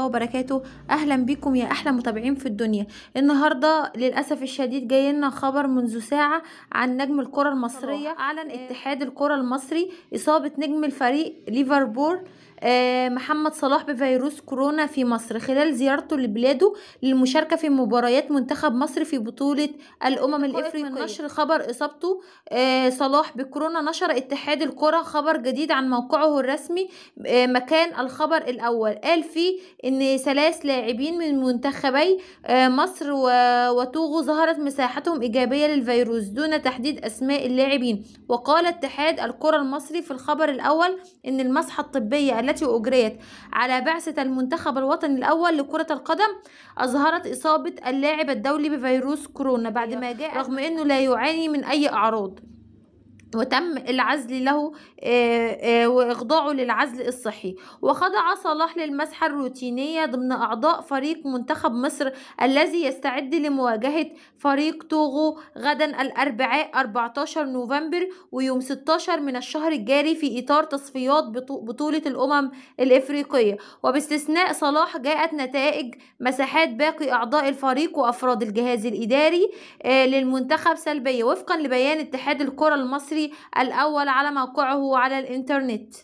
الله وبركاته اهلا بكم يا احلى متابعين في الدنيا النهارده للاسف الشديد جاي لنا خبر منذ ساعه عن نجم الكره المصريه اعلن آه. اتحاد الكره المصري اصابه نجم الفريق ليفربول آه، محمد صلاح بفيروس كورونا في مصر خلال زيارته لبلاده للمشاركه في مباريات منتخب مصر في بطوله الامم الافريقيه من نشر خبر اصابته آه، صلاح بكورونا نشر اتحاد الكره خبر جديد عن موقعه الرسمي مكان الخبر الاول قال فيه ان ثلاث لاعبين من منتخبي آه، مصر وتوغو ظهرت مساحتهم ايجابيه للفيروس دون تحديد اسماء اللاعبين وقال اتحاد الكره المصري في الخبر الاول ان المسحه الطبيه التي اجريت على بعثه المنتخب الوطني الاول لكره القدم اظهرت اصابه اللاعب الدولي بفيروس كورونا بعد أيوة. ما جاء رغم انه لا يعاني من اي اعراض وتم العزل له وإخضاعه للعزل الصحي وخضع صلاح للمسحة الروتينية ضمن أعضاء فريق منتخب مصر الذي يستعد لمواجهة فريق توغو غدا الأربعاء 14 نوفمبر ويوم 16 من الشهر الجاري في إطار تصفيات بطولة الأمم الإفريقية وباستثناء صلاح جاءت نتائج مساحات باقي أعضاء الفريق وأفراد الجهاز الإداري للمنتخب سلبية وفقا لبيان اتحاد الكرة المصري الأول على موقعه على الإنترنت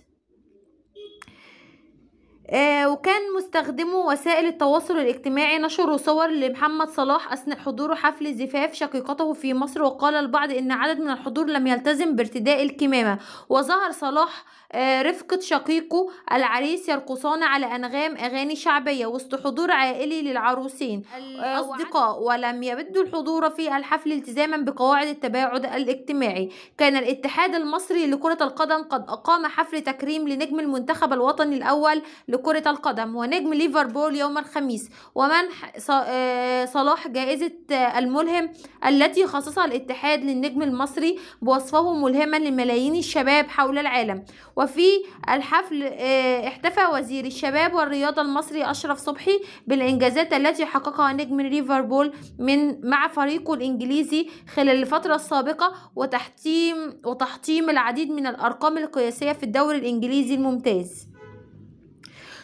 آه، وكان مستخدمه وسائل التواصل الاجتماعي نشروا صور لمحمد صلاح أثناء حضوره حفل زفاف شقيقته في مصر وقال البعض إن عدد من الحضور لم يلتزم بارتداء الكمامة وظهر صلاح آه، رفقة شقيقه العريس يرقصان على أنغام أغاني شعبية وسط حضور عائلي للعروسين الأصدقاء آه، ولم يبدوا الحضور في الحفل التزاما بقواعد التباعد الاجتماعي كان الاتحاد المصري لكرة القدم قد أقام حفل تكريم لنجم المنتخب الوطني الأول لكرة القدم ونجم ليفربول يوم الخميس ومنح آه، صلاح جائزة آه، الملهم التي خصصها الاتحاد للنجم المصري بوصفه ملهما لملايين الشباب حول العالم وفي الحفل آه، احتفى وزير الشباب والرياضة المصري أشرف صبحي بالإنجازات التي حققها نجم ليفربول من مع فريقه الإنجليزي خلال الفترة السابقة وتحتيم وتحطيم العديد من الأرقام القياسية في الدوري الإنجليزي الممتاز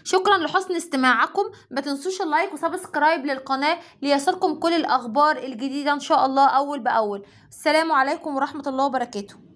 شكرا لحسن استماعكم ما تنسوش اللايك وسبسكرايب للقناه ليصلكم كل الاخبار الجديده ان شاء الله اول باول السلام عليكم ورحمه الله وبركاته